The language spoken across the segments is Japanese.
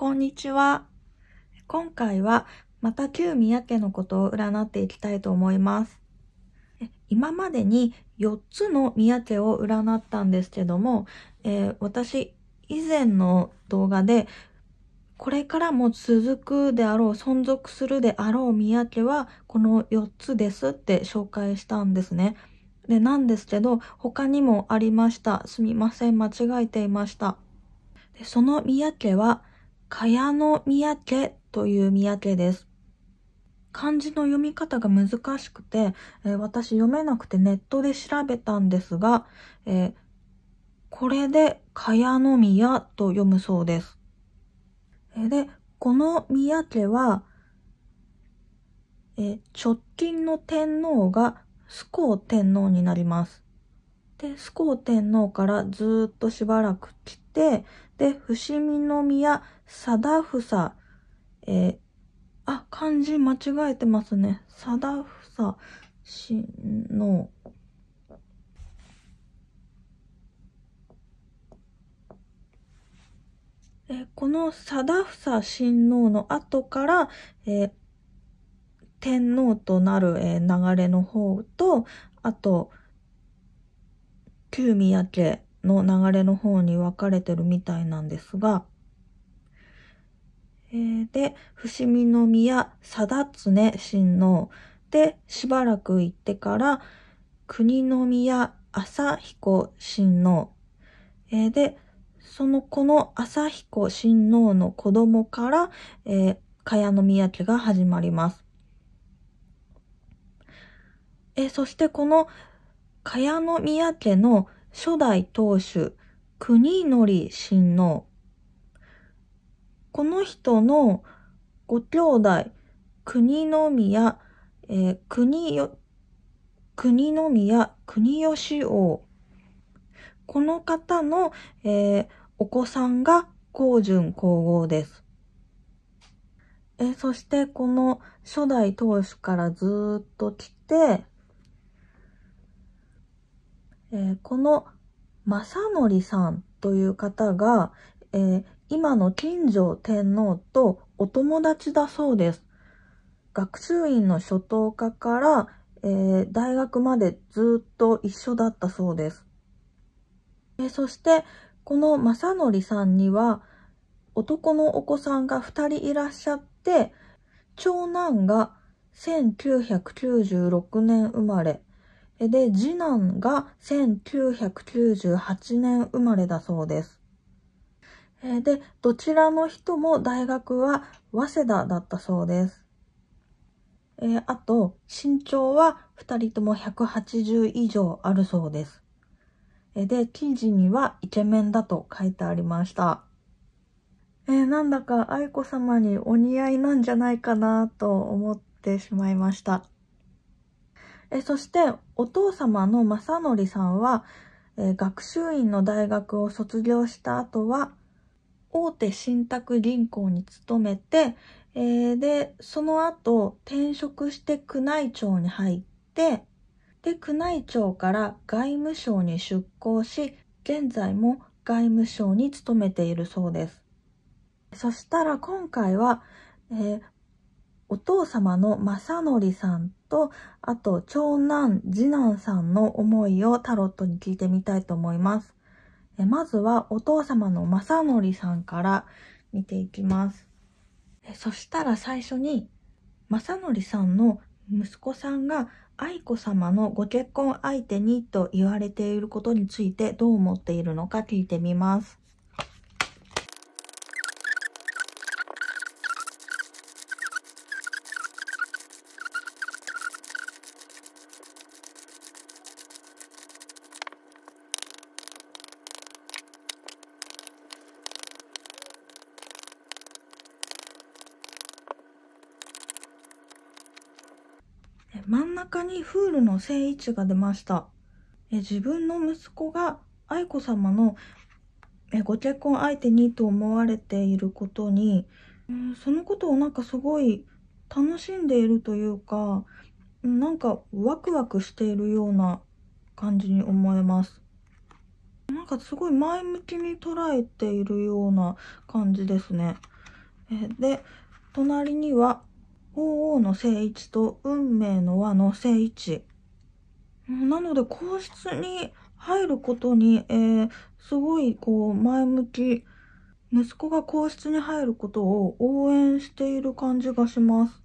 こんにちは。今回はまた旧宮家のことを占っていきたいと思います。今までに4つの宮家を占ったんですけども、えー、私以前の動画でこれからも続くであろう、存続するであろう宮家はこの4つですって紹介したんですね。で、なんですけど、他にもありました。すみません、間違えていました。でその宮家は、茅のやけという三宅です。漢字の読み方が難しくて、えー、私読めなくてネットで調べたんですが、えー、これで茅の宮と読むそうです。えー、で、このやけは、え直近の天皇がスコー天皇になります。で、スコー天皇からずっとしばらく来て、で、伏見宮貞房、えー、あ、漢字間違えてますね。貞房氏の、えー、この貞房親王の後から、えー、天皇となる、え流れの方と、あと、旧宮家の流れの方に分かれてるみたいなんですが、えー、で、伏見宮貞常親王でしばらく行ってから、国宮朝彦親王、えー、で、そのこの朝彦親王の子供から、えー、茅野宮家が始まります。えー、そしてこの茅野宮家の初代当主、国則親王。この人のご兄弟、国宮、えー、国よ、国宮、国吉王。この方の、えー、お子さんが高順皇后です。えそしてこの初代当主からずっと来て、えー、この正則さんという方が、えー、今の金城天皇とお友達だそうです。学習院の初等科から、えー、大学までずっと一緒だったそうです。えそして、この正則さんには、男のお子さんが二人いらっしゃって、長男が1996年生まれ、で、次男が1998年生まれだそうです。で、どちらの人も大学は早稲田だったそうです。えー、あと、身長は2人とも180以上あるそうです。で、記事にはイケメンだと書いてありました。えー、なんだか愛子様にお似合いなんじゃないかなと思ってしまいました。えそしてお父様の正則さんは、え学習院の大学を卒業した後は大手信託銀行に勤めて、えー、でその後転職して宮内庁に入ってで宮内庁から外務省に出向し現在も外務省に勤めているそうですそしたら今回は、えー、お父様の正則さんと、あと、長男、次男さんの思いをタロットに聞いてみたいと思います。えまずは、お父様の正則さんから見ていきます。えそしたら最初に、正則さんの息子さんが愛子様のご結婚相手にと言われていることについてどう思っているのか聞いてみます。中にフールの聖置が出ました。え自分の息子が愛子様のえご結婚相手にと思われていることに、うん、そのことをなんかすごい楽しんでいるというか、なんかワクワクしているような感じに思えます。なんかすごい前向きに捉えているような感じですね。えで、隣には王王の正一と運命の和の正一。なので、皇室に入ることに、えー、すごいこう前向き、息子が皇室に入ることを応援している感じがします。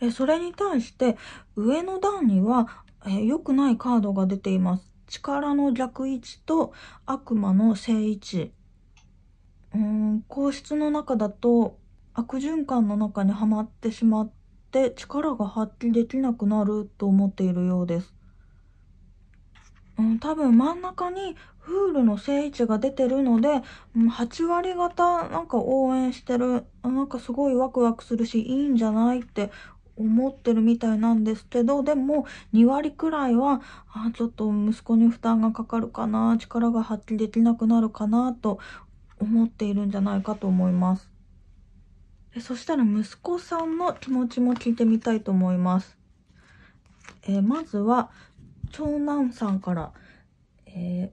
えそれに対して、上の段には、え良くないカードが出ています。力の逆位置と悪魔の正位置。うん、皇室の中だと、悪循環の中にはまってしまって力が発揮できなくなると思っているようです。うん、多分真ん中にフールの聖地が出てるので、8割方なんか応援してる、なんかすごいワクワクするし、いいんじゃないって思ってるみたいなんですけど、でも2割くらいは、あちょっと息子に負担がかかるかな、力が発揮できなくなるかなと思っているんじゃないかと思います。えそしたら息子さんの気持ちも聞いてみたいと思います。えまずは、長男さんから、えー、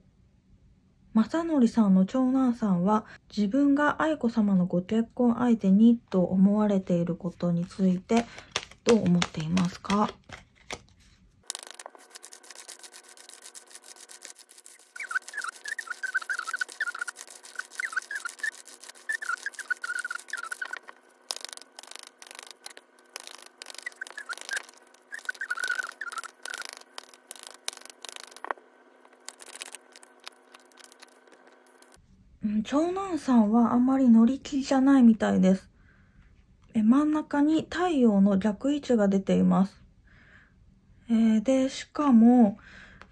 正則さんの長男さんは、自分が愛子様のご結婚相手にと思われていることについて、どう思っていますか長男さんはあまり乗り気じゃないみたいです。え真ん中に太陽の逆位置が出ています。えー、で、しかも、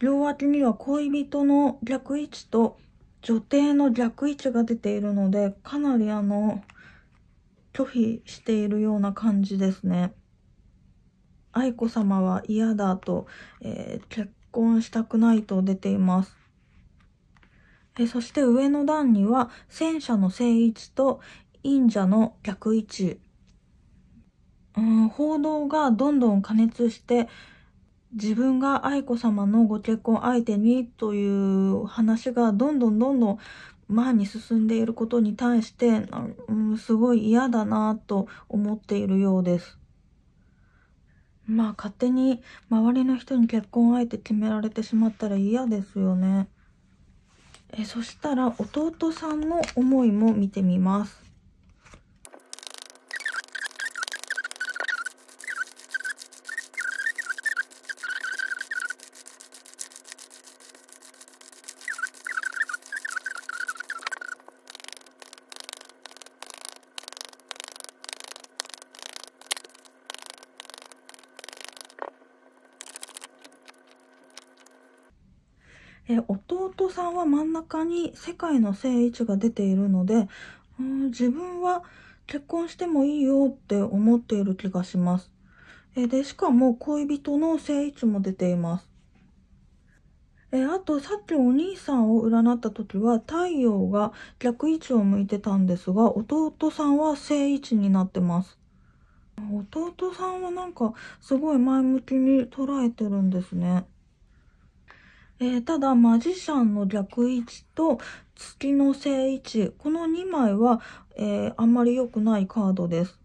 両脇には恋人の逆位置と女帝の逆位置が出ているので、かなりあの、拒否しているような感じですね。愛子様は嫌だと、えー、結婚したくないと出ています。えそして上の段には戦車の正位置と忍者の逆位置。うん、報道がどんどん加熱して、自分が愛子様のご結婚相手にという話がどんどんどんどん前に進んでいることに対して、うん、すごい嫌だなと思っているようです。まあ勝手に周りの人に結婚相手決められてしまったら嫌ですよね。えそしたら弟さんの思いも見てみますで弟さんは真ん中に世界の正位置が出ているので、うん、自分は結婚してもいいよって思っている気がします。えで、しかも恋人の正位置も出ています。えあと、さっきお兄さんを占った時は、太陽が逆位置を向いてたんですが、弟さんは正位置になってます。弟さんはなんか、すごい前向きに捉えてるんですね。えー、ただ、マジシャンの逆位置と月の正位置、この2枚は、えー、あんまり良くないカードです。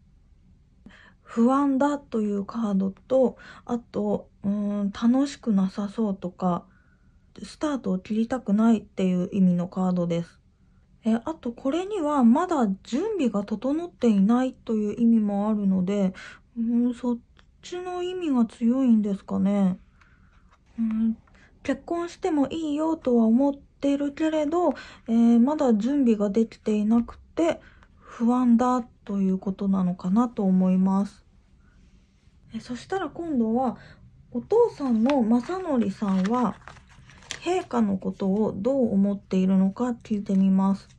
不安だというカードと、あと、うん楽しくなさそうとか、スタートを切りたくないっていう意味のカードです。えあとこれにはまだ準備が整っていないという意味もあるので、うん、そっちの意味が強いんですかね。うん結婚してもいいよとは思っているけれど、えー、まだ準備ができていなくて不安だということなのかなと思います。えそしたら今度はお父さんの正則さんは陛下のことをどう思っているのか聞いてみます。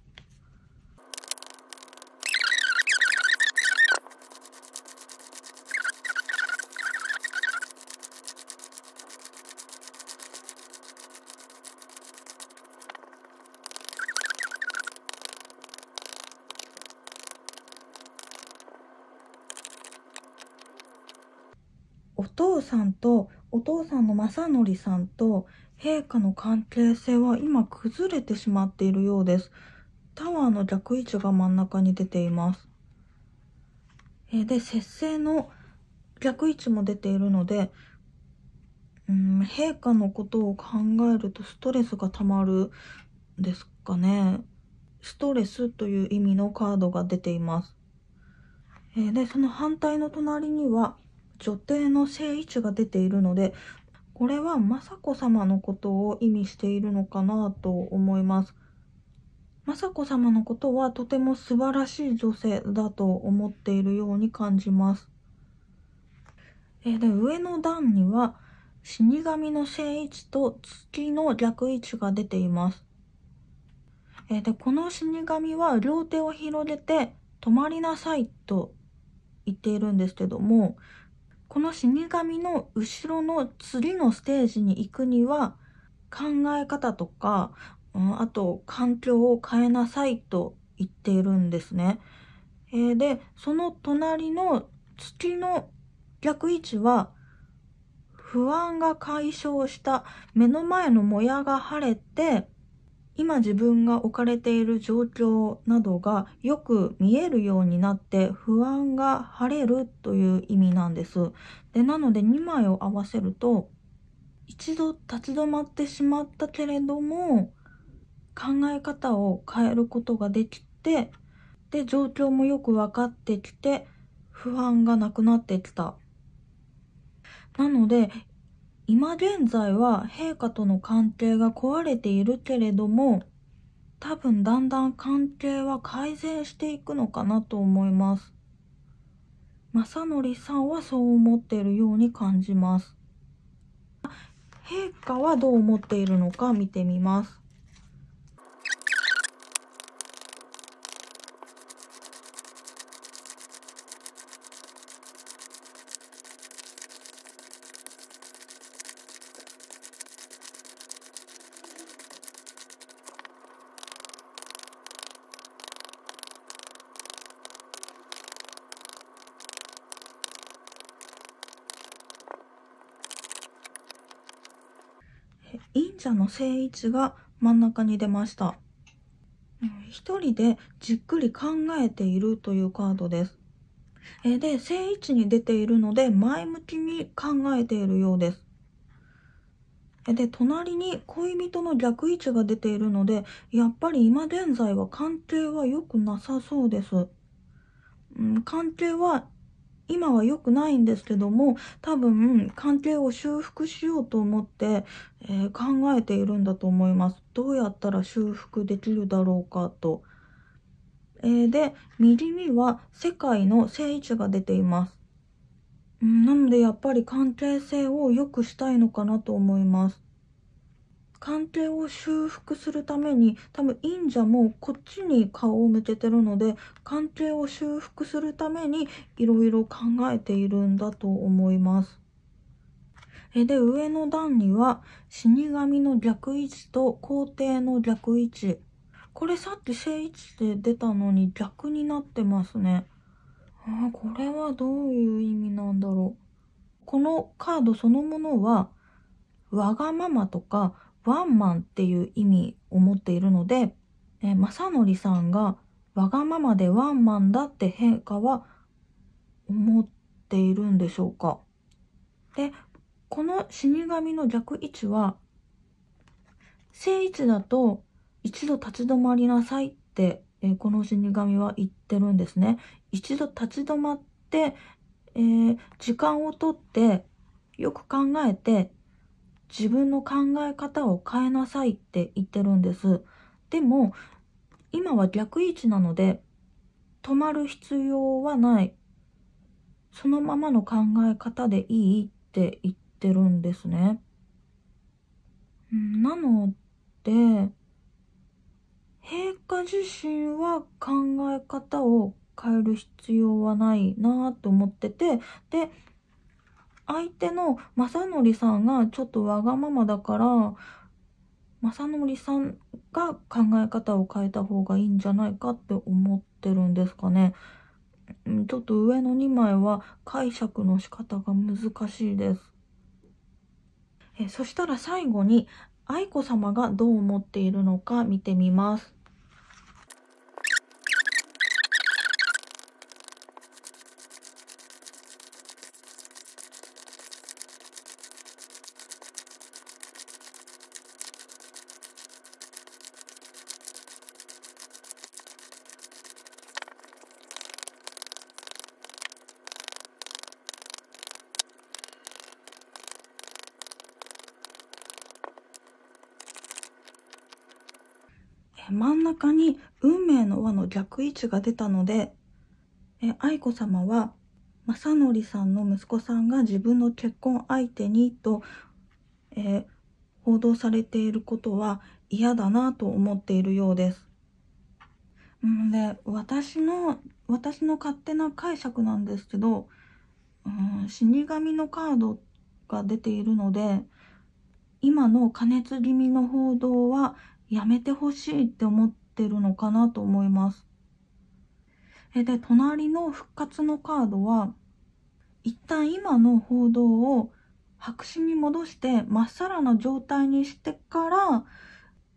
父さんとお父さんの正則さんと陛下の関係性は今崩れてしまっているようです。タワーの逆位置が真ん中に出ています。えで、節制の逆位置も出ているので、うん、陛下のことを考えるとストレスが溜まるですかね。ストレスという意味のカードが出ています。えで、その反対の隣には、女帝の正位置が出ているので、これは雅子様のことを意味しているのかなと思います。雅子様のことはとても素晴らしい女性だと思っているように感じます。えで、上の段には死神の正位置と月の逆位置が出ています。えで、この死神は両手を広げて止まりなさいと言っているんですけども、この死神の後ろの次のステージに行くには考え方とか、うん、あと環境を変えなさいと言っているんですね。えー、で、その隣の月の逆位置は不安が解消した目の前のモヤが晴れて今自分が置かれている状況などがよく見えるようになって不安が晴れるという意味なんです。でなので2枚を合わせると一度立ち止まってしまったけれども考え方を変えることができてで状況もよく分かってきて不安がなくなってきた。なので今現在は陛下との関係が壊れているけれども、多分だんだん関係は改善していくのかなと思います。正則さんはそう思っているように感じます。陛下はどう思っているのか見てみます。忍者の聖置が真ん中に出ました。一人でじっくり考えているというカードです。えで、正位置に出ているので、前向きに考えているようです。で、隣に恋人の逆位置が出ているので、やっぱり今現在は関係は良くなさそうです。うん、関係は今は良くないんですけども、多分、関係を修復しようと思って、えー、考えているんだと思います。どうやったら修復できるだろうかと。えー、で、右には世界の聖地が出ています。なのでやっぱり関係性を良くしたいのかなと思います。鑑定を修復するために多分忍者もこっちに顔を向けてるので鑑定を修復するためにいろいろ考えているんだと思います。えで上の段には死神の逆位置と皇帝の逆位置これさっき正位置で出たのに逆になってますね。あこれはどういう意味なんだろう。このカードそのものはわがままとかワンマンっていう意味を持っているので、え正則さんがわがままでワンマンだって変化は思っているんでしょうか。で、この死神の逆位置は、正位置だと一度立ち止まりなさいって、えこの死神は言ってるんですね。一度立ち止まって、えー、時間をとってよく考えて自分の考え方を変えなさいって言ってるんです。でも、今は逆位置なので、止まる必要はない。そのままの考え方でいいって言ってるんですね。なので、陛下自身は考え方を変える必要はないなと思ってて、で、相手の正則さんがちょっとわがままだから、正則さんが考え方を変えた方がいいんじゃないかって思ってるんですかね。ちょっと上の2枚は解釈の仕方が難しいです。えそしたら最後に愛子さまがどう思っているのか見てみます。運命の輪の逆位置が出たので、え愛子さまは、正則さんの息子さんが自分の結婚相手にと、えー、報道されていることは嫌だなと思っているようです。んで、私の、私の勝手な解釈なんですけど、うん、死神のカードが出ているので、今の加熱気味の報道はやめてほしいって思ってってるのかなと思います。えで、隣の復活のカードは、一旦今の報道を白紙に戻してまっさらな状態にしてから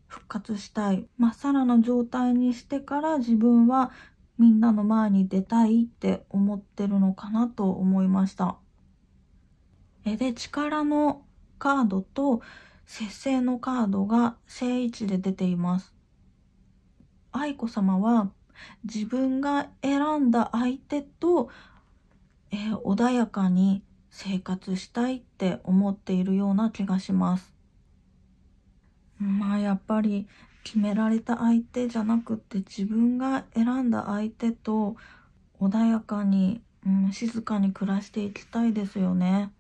復活したい。まっさらな状態にしてから自分はみんなの前に出たいって思ってるのかなと思いました。えで、力のカードと節制のカードが正位置で出ています。愛子さまは自分が選んだ相手と、えー、穏やかに生活したいって思っているような気がします。まあやっぱり決められた相手じゃなくって自分が選んだ相手と穏やかに、うん、静かに暮らしていきたいですよね。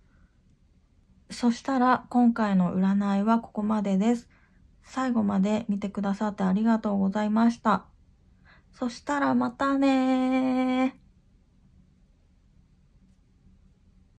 そしたら今回の占いはここまでです。最後まで見てくださってありがとうございました。そしたらまたね